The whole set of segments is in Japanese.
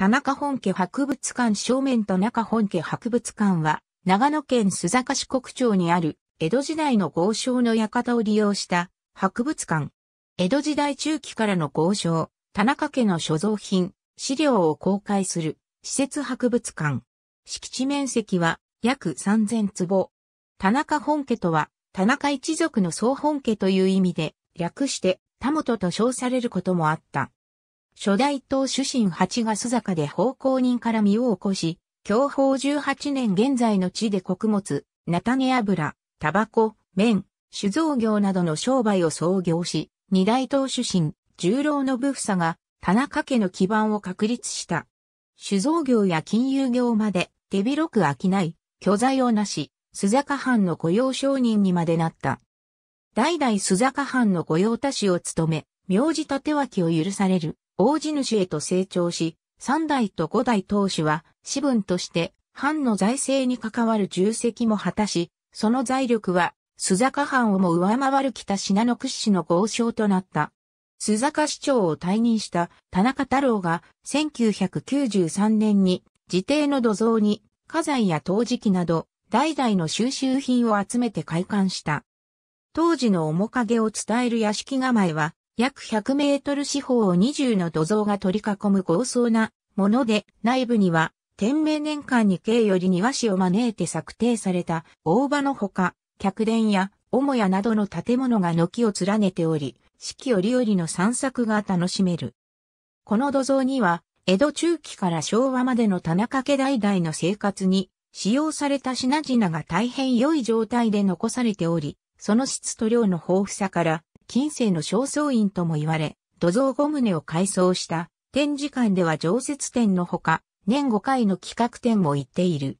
田中本家博物館正面田中本家博物館は、長野県須坂市国町にある、江戸時代の豪商の館を利用した博物館。江戸時代中期からの豪商、田中家の所蔵品、資料を公開する施設博物館。敷地面積は約3000坪。田中本家とは、田中一族の総本家という意味で、略して、田本と称されることもあった。初代党主審8が須坂で奉公人から身を起こし、享保18年現在の地で穀物、菜種油、タバコ、麺、酒造業などの商売を創業し、二大党主審、十郎信房が、田中家の基盤を確立した。酒造業や金融業まで手広く商い、巨財をなし、須坂藩の御用商人にまでなった。代々須坂藩の御用達を務め、名字立脇を許される大地主へと成長し、三代と五代当主は、私分として、藩の財政に関わる重責も果たし、その財力は、須坂藩をも上回る北品の屈指の豪商となった。須坂市長を退任した田中太郎が、1993年に、自邸の土蔵に、家財や陶磁器など、代々の収集品を集めて開館した。当時の面影を伝える屋敷構えは、約100メートル四方を20の土蔵が取り囲む豪壮なもので、内部には、天明年間に計より庭師を招いて策定された大場のほか、客殿や母屋などの建物が軒を連ねており、四季折々の散策が楽しめる。この土蔵には、江戸中期から昭和までの田中家代々の生活に使用された品々が大変良い状態で残されており、その質と量の豊富さから近世の正倉院とも言われ、土蔵五棟を改装した展示館では常設展のほか、年5回の企画展も行っている。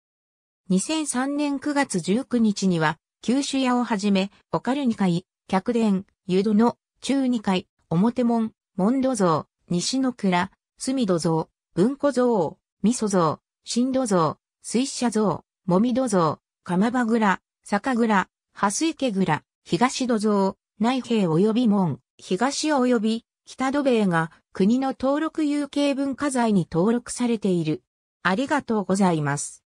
2003年9月19日には、九州屋をはじめ、オカル2階、客殿、湯戸の中2階、表門、門土像、西の蔵、隅土像、文庫像、味噌像、新土像、水車像、もみ土像、釜場蔵、酒蔵、蓮池蔵、東土蔵、内兵及び門、東及び北土兵が国の登録有形文化財に登録されている。ありがとうございます。